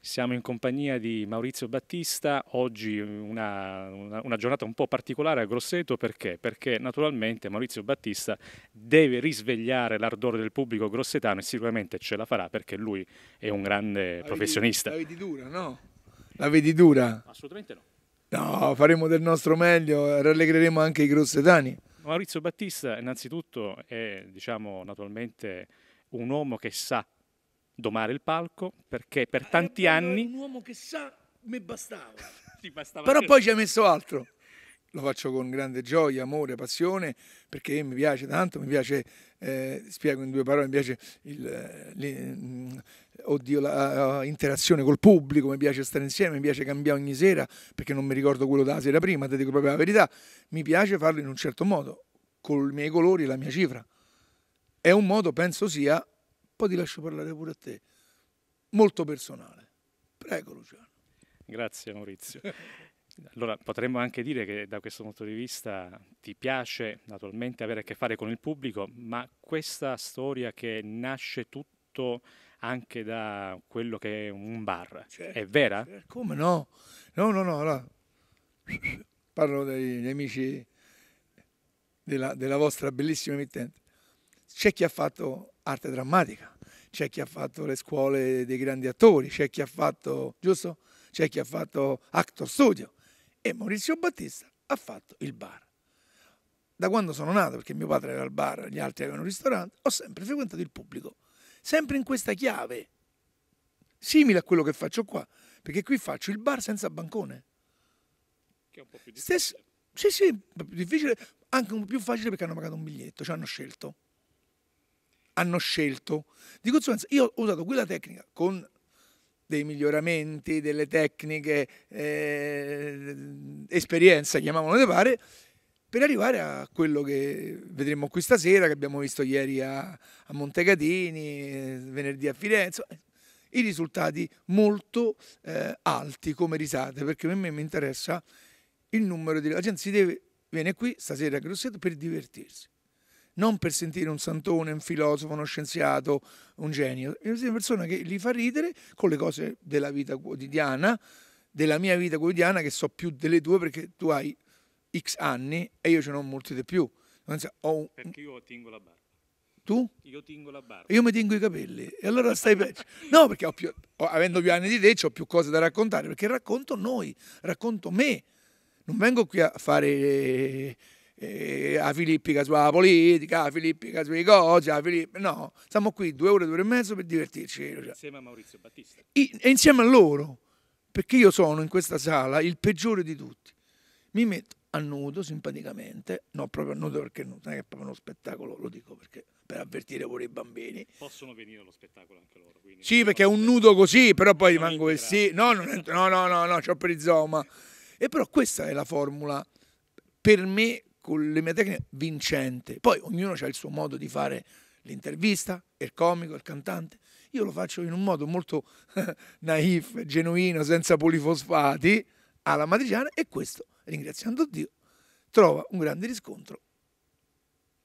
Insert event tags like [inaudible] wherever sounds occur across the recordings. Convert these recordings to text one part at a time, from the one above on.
Siamo in compagnia di Maurizio Battista, oggi una, una, una, giornata un po' particolare a Grosseto perché? Perché naturalmente Maurizio Battista deve risvegliare l'ardore del pubblico grossetano e sicuramente ce la farà perché lui è un grande la professionista. Vedi, la vedi dura, no? La vedi dura? Assolutamente no. No, faremo del nostro meglio, rallegreremo anche i grossetani. Maurizio Battista innanzitutto è diciamo naturalmente un uomo che sa domare il palco perché per eh, tanti anni... Un uomo che sa, mi bastava. [laughs] bastava Però poi ci ha messo altro. Lo faccio con grande gioia, amore, passione, perché mi piace tanto, mi piace, eh, spiego in due parole, mi piace il, eh, mm, oddio, la, uh, interazione col pubblico, mi piace stare insieme, mi piace cambiare ogni sera, perché non mi ricordo quello della sera prima, te dico proprio la verità, mi piace farlo in un certo modo, con i miei colori e la mia cifra. È un modo, penso sia, poi ti lascio parlare pure a te, molto personale. Prego Luciano. Grazie Maurizio. Allora potremmo anche dire che da questo punto di vista ti piace naturalmente avere a che fare con il pubblico, ma questa storia che nasce tutto anche da quello che è un bar, certo, è vera? Certo. Come no? No, no, no, no. parlo dei amici della, della vostra bellissima emittente. C'è chi ha fatto arte drammatica, c'è chi ha fatto le scuole dei grandi attori, c'è chi ha fatto, giusto? C'è chi ha fatto Actor Studio e Maurizio Battista ha fatto il bar. Da quando sono nato, perché mio padre era al bar, gli altri avevano un ristorante, ho sempre frequentato il pubblico, sempre in questa chiave, simile a quello che faccio qua, perché qui faccio il bar senza bancone. Che è un po' più difficile. Stesso, sì, sì, difficile, anche un po' più facile perché hanno pagato un biglietto, ci hanno scelto hanno scelto. Di conseguenza io ho usato quella tecnica con dei miglioramenti, delle tecniche, eh, esperienza, chiamiamolo come pare, per arrivare a quello che vedremo qui stasera, che abbiamo visto ieri a, a Montecatini, eh, venerdì a Firenze, i risultati molto eh, alti come risate, perché a me mi interessa il numero di... La gente si deve, viene qui stasera a Grosseto per divertirsi non per sentire un santone, un filosofo, uno scienziato, un genio, è una persona che li fa ridere con le cose della vita quotidiana, della mia vita quotidiana che so più delle tue perché tu hai x anni e io ce n'ho molti di più. Un... Perché io tingo la barba. Tu? Io tingo la barba. Io mi tingo i capelli. E allora stai peggio. [laughs] No, perché più... avendo più anni di te ho più cose da raccontare, perché racconto noi, racconto me. Non vengo qui a fare eh, a Filippica sulla politica, a Filippica sui cosi, a Filippica... No, siamo qui due ore, due ore e mezzo per divertirci. Cioè. Insieme a Maurizio Battista. I, e insieme a loro, perché io sono in questa sala il peggiore di tutti. Mi metto a nudo simpaticamente, no proprio a nudo perché non è proprio uno spettacolo, lo dico perché per avvertire pure i bambini. Possono venire allo spettacolo anche loro. Sì, perché è un nudo così, però poi non rimango così. No, non entro, no, no, no, no, c'ho per il zoma. E però questa è la formula per me con le mie tecniche vincente. Poi ognuno ha il suo modo di fare l'intervista, il comico, il cantante. Io lo faccio in un modo molto [laughs] naif, genuino, senza polifosfati, alla matriciana e questo, ringraziando Dio, trova un grande riscontro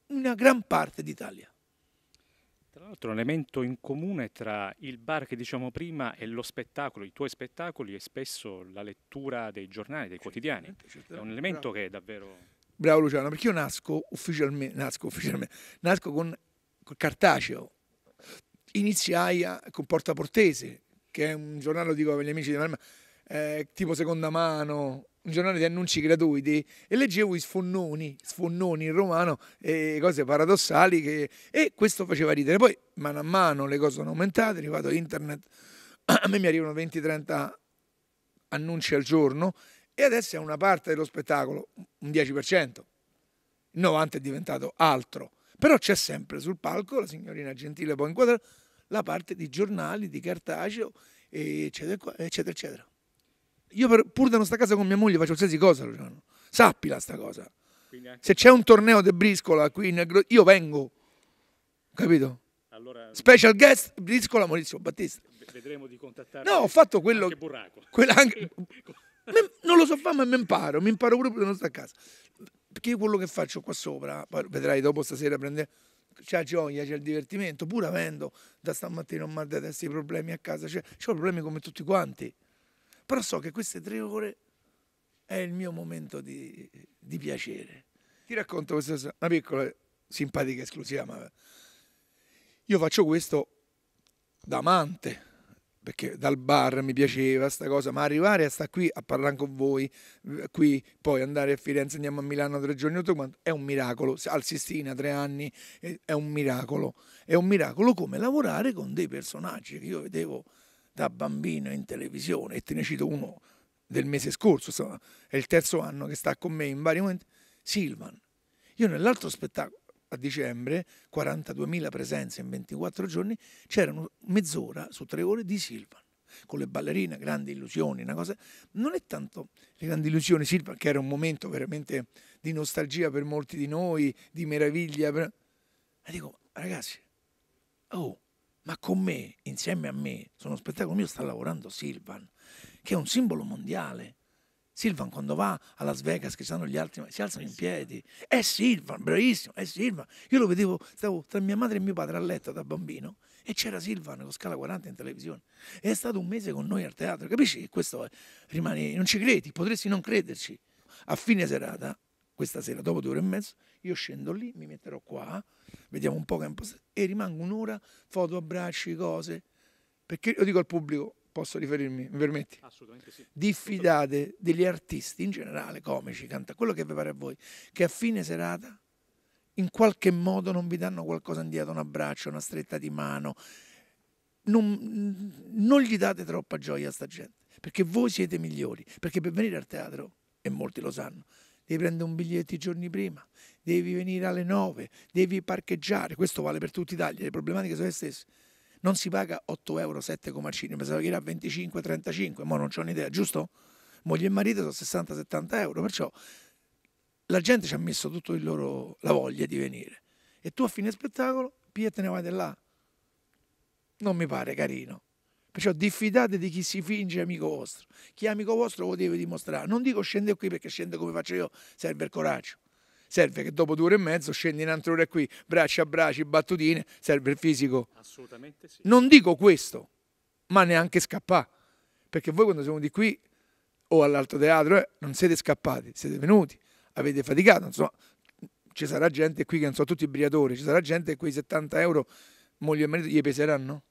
in una gran parte d'Italia. Tra l'altro un elemento in comune tra il bar che diciamo prima e lo spettacolo, i tuoi spettacoli, è spesso la lettura dei giornali, dei quotidiani. Certamente, certamente. È un elemento Bravo. che è davvero... Bravo Luciano, perché io nasco ufficialmente, nasco ufficialmente, nasco con, con cartaceo, iniziai a, con Porta Portese, che è un giornale, lo dico agli amici di Malma, eh, tipo seconda mano, un giornale di annunci gratuiti e leggevo i sfonnoni, sfonnoni in romano, eh, cose paradossali che, e questo faceva ridere. Poi mano a mano le cose sono aumentate, è arrivato internet, [clears throat] a me mi arrivano 20-30 annunci al giorno e adesso è una parte dello spettacolo, un 10%. Il 90% è diventato altro. Però c'è sempre sul palco, la signorina Gentile poi inquadra, la parte di giornali, di cartaceo, eccetera, eccetera, eccetera. Io per, pur da non sta casa con mia moglie faccio qualsiasi cosa, Luciano. Sappila sta cosa. Se c'è un torneo di briscola qui in Agro, io vengo. Capito? Allora, Special guest briscola Maurizio Battista. Vedremo di contattare. No, ho fatto quello anche Burraco. Quella anche [laughs] non lo so fare, ma mi imparo, mi imparo proprio da non stare a casa. Perché io quello che faccio qua sopra, vedrai dopo stasera prendere c'è la gioia, c'è il divertimento, pur avendo da stamattina un mal di testa i problemi a casa, cioè, ho problemi come tutti quanti. Però so che queste tre ore è il mio momento di, di piacere. Ti racconto questa una piccola, simpatica esclusiva, ma io faccio questo da amante perché dal bar mi piaceva sta cosa, ma arrivare a stare qui a parlare con voi, qui poi andare a Firenze, andiamo a Milano tre giorni tutto quanto, è un miracolo, al Sistina tre anni, è un miracolo, è un miracolo come lavorare con dei personaggi che io vedevo da bambino in televisione e te ne cito uno del mese scorso, insomma, è il terzo anno che sta con me in vari momenti, Silvan. Io nell'altro spettacolo a dicembre, 42.000 presenze in 24 giorni, c'erano mezz'ora su tre ore di Silvan con le ballerine, grandi illusioni, una cosa. Non è tanto le grandi illusioni, Silvan, che era un momento veramente di nostalgia per molti di noi, di meraviglia. Per... Ma dico, ragazzi, oh, ma con me, insieme a me, su uno spettacolo mio sta lavorando Silvan, che è un simbolo mondiale. Silvan quando va a Las Vegas che sanno gli altri si alzano in eh piedi è eh, Silvan bravissimo è eh, Silvan io lo vedevo stavo tra mia madre e mio padre a letto da bambino e c'era Silvan con Scala 40 in televisione e è stato un mese con noi al teatro capisci che questo è, rimane non ci credi potresti non crederci a fine serata questa sera dopo due ore e mezzo io scendo lì mi metterò qua vediamo un po' che è impostato e rimango un'ora foto abbracci cose perché io dico al pubblico Posso riferirmi, mi permetti? Assolutamente sì. Diffidate degli artisti in generale, comici, canta, quello che vi pare a voi, che a fine serata in qualche modo non vi danno qualcosa indietro, un abbraccio, una stretta di mano. Non, non gli date troppa gioia a sta gente, perché voi siete migliori, perché per venire al teatro, e molti lo sanno, devi prendere un biglietto i giorni prima, devi venire alle nove, devi parcheggiare, questo vale per tutta Italia, le problematiche sono le stesse non si paga 8 euro, 7 come al cinema, pensavo che 25, 35, ma non ho un'idea, giusto? Moglie e marito sono 60-70 euro, perciò la gente ci ha messo tutto il loro, la voglia di venire. E tu a fine spettacolo, pia te ne vai di là. Non mi pare carino. Perciò diffidate di chi si finge amico vostro. Chi è amico vostro lo deve dimostrare. Non dico scende qui perché scende come faccio io, serve il coraggio serve che dopo due ore e mezzo scendi in altre ore qui, braccia a braccia, battutine, serve il fisico. Assolutamente sì. Non dico questo, ma neanche scappare, perché voi quando siamo di qui o all'altro teatro eh, non siete scappati, siete venuti, avete faticato, insomma, ci sarà gente qui che non so, tutti i briatori, ci sarà gente che quei 70 euro moglie e marito gli peseranno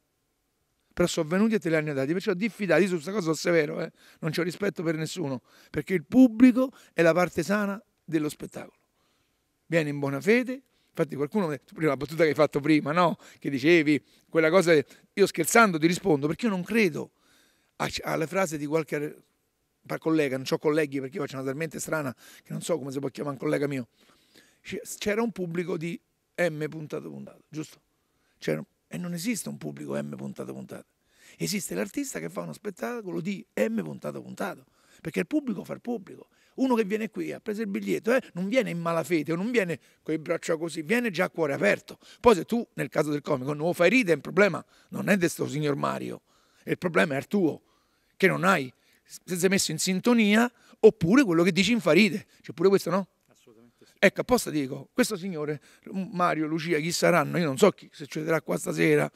però sono venuti e te li hanno dati. Perciò diffidati su questa cosa, sono severo, eh? non c'ho rispetto per nessuno, perché il pubblico è la parte sana dello spettacolo viene in buona fede. Infatti qualcuno, prima la battuta che hai fatto prima, no? Che dicevi quella cosa, io scherzando ti rispondo perché io non credo alla frase di qualche collega, non ho colleghi perché io faccio una talmente strana che non so come si può chiamare un collega mio. C'era un pubblico di M puntato puntato, giusto? C'era, e non esiste un pubblico M puntato puntato. Esiste l'artista che fa uno spettacolo di M puntato puntato perché il pubblico fa il pubblico. Uno che viene qui, ha preso il biglietto, eh, non viene in malafede non viene con i braccia così, viene già a cuore aperto. Poi se tu, nel caso del comico, non lo fai ridere, il problema non è di questo signor Mario, il problema è il tuo, che non hai, se sei messo in sintonia, oppure quello che dici in faride. C'è pure questo, no? Assolutamente sì. Ecco, apposta dico, questo signore, Mario, Lucia, chi saranno, io non so chi succederà qua stasera,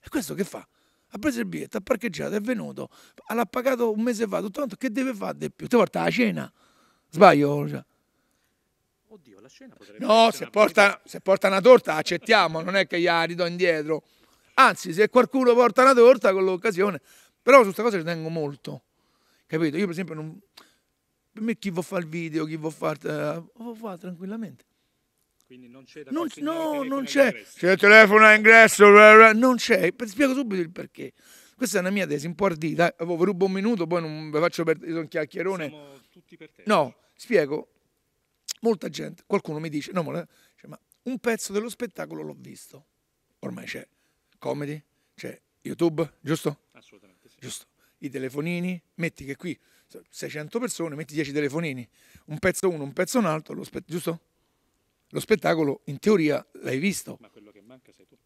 e questo che fa? ha preso il biglietto, ha parcheggiato, è venuto, l'ha pagato un mese fa, tutto quanto, che deve fare di più? Ti porta la cena? Sbaglio? Cioè. Oddio, la cena potrebbe No, se porta, una... se porta, una torta accettiamo, non è che gliela ridò indietro. Anzi, se qualcuno porta una torta con l'occasione, però su questa cosa ci tengo molto, capito? Io per esempio non... Per me chi vuol fare il video, chi vuol eh, fare... lo fa tranquillamente. Quindi non c'è da non, No, non c'è. C'è il telefono a ingresso, non c'è. Spiego subito il perché. Questa è una mia tesi un po' ardita. Vi rubo un minuto, poi non vi faccio perdere. Sono chiacchierone. Siamo tutti per te. No, spiego. Molta gente, qualcuno mi dice, no, cioè, ma un pezzo dello spettacolo l'ho visto. Ormai c'è comedy, c'è YouTube, giusto? Assolutamente sì. Giusto. I telefonini, metti che qui 600 persone, metti 10 telefonini, un pezzo uno, un pezzo un altro, lo giusto? lo spettacolo in teoria l'hai visto. Ma quello che manca sei tu.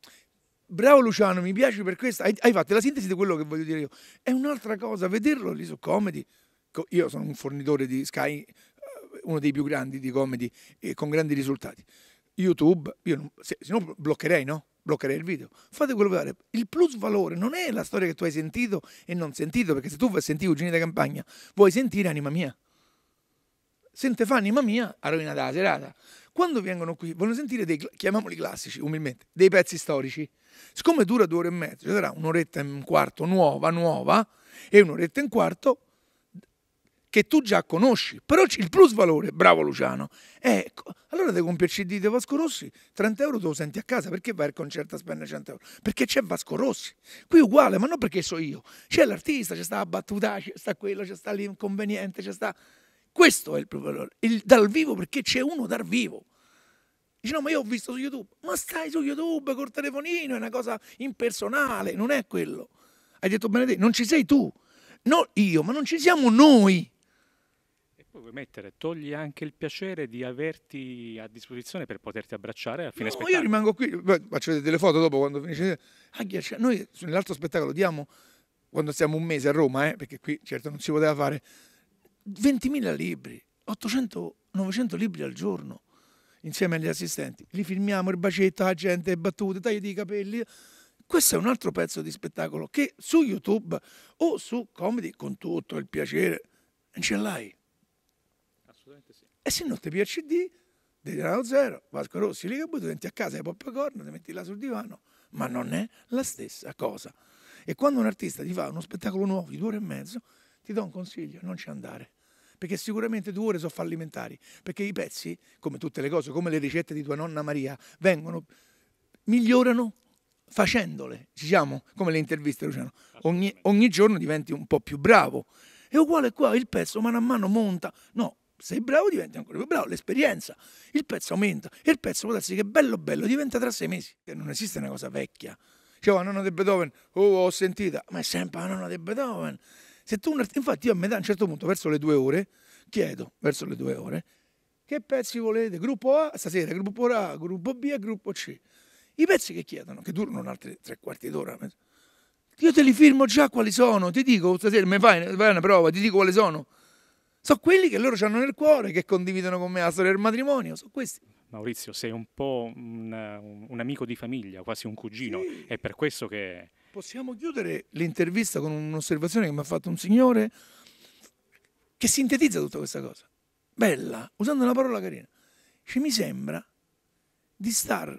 Bravo Luciano, mi piace per questo. Hai, hai fatto la sintesi di quello che voglio dire io. È un'altra cosa, vederlo lì su Comedy. Io sono un fornitore di Sky, eh, uno dei più grandi di Comedy, e con grandi risultati. YouTube, io non, se, se no bloccherei, no? bloccherei il video. Fate quello che volete. Il plus valore non è la storia che tu hai sentito e non sentito, perché se tu vuoi sentire Cugini da Campagna, vuoi sentire Anima Mia. Se te fa Anima Mia, ha rovinato la serata. Quando vengono qui, vogliono sentire dei, chiamiamoli classici, umilmente, dei pezzi storici. Siccome dura due ore e mezza, ci sarà un'oretta e un quarto nuova, nuova, e un'oretta e un quarto che tu già conosci. Però il plus valore, bravo Luciano, Ecco, allora devi comprare CD di Vasco Rossi, 30 euro te lo senti a casa, perché vai al concerto a spendere 100 euro? Perché c'è Vasco Rossi. Qui uguale, ma non perché so io. C'è l'artista, c'è sta la battuta, c'è sta quello, c'è sta l'inconveniente, c'è sta... Questo è il proprio il dal vivo perché c'è uno dal vivo. Dice no ma io ho visto su YouTube, ma stai su YouTube col telefonino, è una cosa impersonale, non è quello. Hai detto Benedetto, non ci sei tu, non io, ma non ci siamo noi. E poi vuoi mettere, togli anche il piacere di averti a disposizione per poterti abbracciare a fine no, spettacolo. Io rimango qui, faccio vedere le foto dopo quando finisce. Agghiaccia. Ah, cioè, noi nell'altro spettacolo diamo, quando siamo un mese a Roma, eh, perché qui certo non si poteva fare, 20.000 libri, 800-900 libri al giorno insieme agli assistenti. Li filmiamo, il bacetto, la gente, le battute, tagli di capelli. Questo è un altro pezzo di spettacolo che su YouTube o su Comedy, con tutto il piacere, non ce l'hai. Assolutamente sì. E se non ti piace di, di Tirano Zero, Vasco Rossi, Ligabuto, ti a casa, hai popcorn, ti metti là sul divano, ma non è la stessa cosa. E quando un artista ti fa uno spettacolo nuovo di due ore e mezzo, ti do un consiglio, non ci andare perché sicuramente due ore sono fallimentari, perché i pezzi, come tutte le cose, come le ricette di tua nonna Maria, vengono, migliorano facendole, diciamo, come le interviste Luciano, ogni, ogni giorno diventi un po' più bravo. È uguale qua, il pezzo mano a mano monta, no, sei bravo diventi ancora più bravo, l'esperienza, il pezzo aumenta e il pezzo può darsi che bello bello diventa tra sei mesi, non esiste una cosa vecchia. Cioè la nonna di Beethoven, oh ho sentita, ma è sempre la nonna di Beethoven, se Tu, infatti io a, metà, a un certo punto, verso le due ore, chiedo, verso le due ore, che pezzi volete? Gruppo A stasera, gruppo A, gruppo B e gruppo C. I pezzi che chiedono, che durano altri tre quarti d'ora, io te li firmo già quali sono, ti dico stasera, mi fai, fai una prova, ti dico quali sono. Sono quelli che loro hanno nel cuore, che condividono con me la storia del matrimonio, sono questi. Maurizio, sei un po' un, un amico di famiglia, quasi un cugino, sì. è per questo che Possiamo chiudere l'intervista con un'osservazione che mi ha fatto un signore che sintetizza tutta questa cosa. Bella, usando una parola carina. Cioè, mi sembra di star,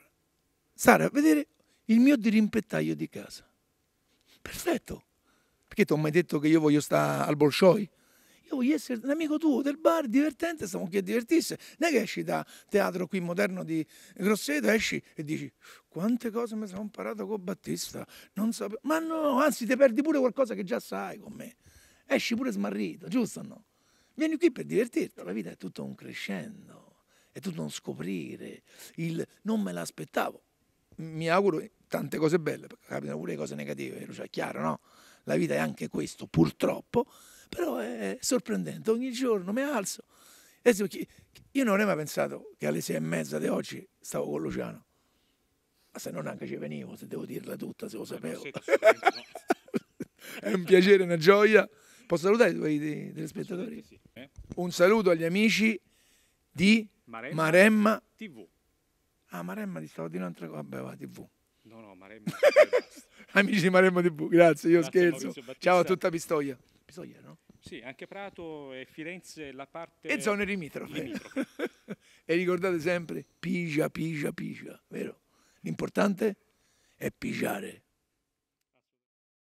stare a vedere il mio dirimpettaio di casa. Perfetto. Perché ti ho mai detto che io voglio stare al Bolshoi? Io voglio essere un amico tuo del bar, divertente, stiamo qui a divertirsi. Non è che esci da teatro qui moderno di Grosseto, esci e dici quante cose mi sono imparato con Battista, non sapevo. Ma no, anzi ti perdi pure qualcosa che già sai con me. Esci pure smarrito, giusto o no? Vieni qui per divertirti, la vita è tutto un crescendo, è tutto un scoprire, il non me l'aspettavo. Mi auguro tante cose belle, perché capitano pure le cose negative, cioè è chiaro, no? La vita è anche questo, purtroppo, però è sorprendente, ogni giorno mi alzo. Io non avrei mai pensato che alle sei e mezza di oggi stavo con Luciano, ma se non anche ci venivo, se devo dirla tutta, se lo eh, sapevo. [laughs] è un piacere, una gioia. Posso salutare i tuoi telespettatori? Eh. Un saluto agli amici di Maremma, Maremma. TV. Ah, Maremma ti stavo di un'altra cosa. Vabbè, va, TV. No, no, Maremma. [laughs] amici di Maremma TV, grazie, io grazie, scherzo. Ciao a tutta Pistoia. Pistoia, no? Sì, anche Prato e Firenze la parte... E zone limitrofe. limitrofe. [laughs] e ricordate sempre Pigia, Pigia, Pigia, vero? L'importante è pigiare.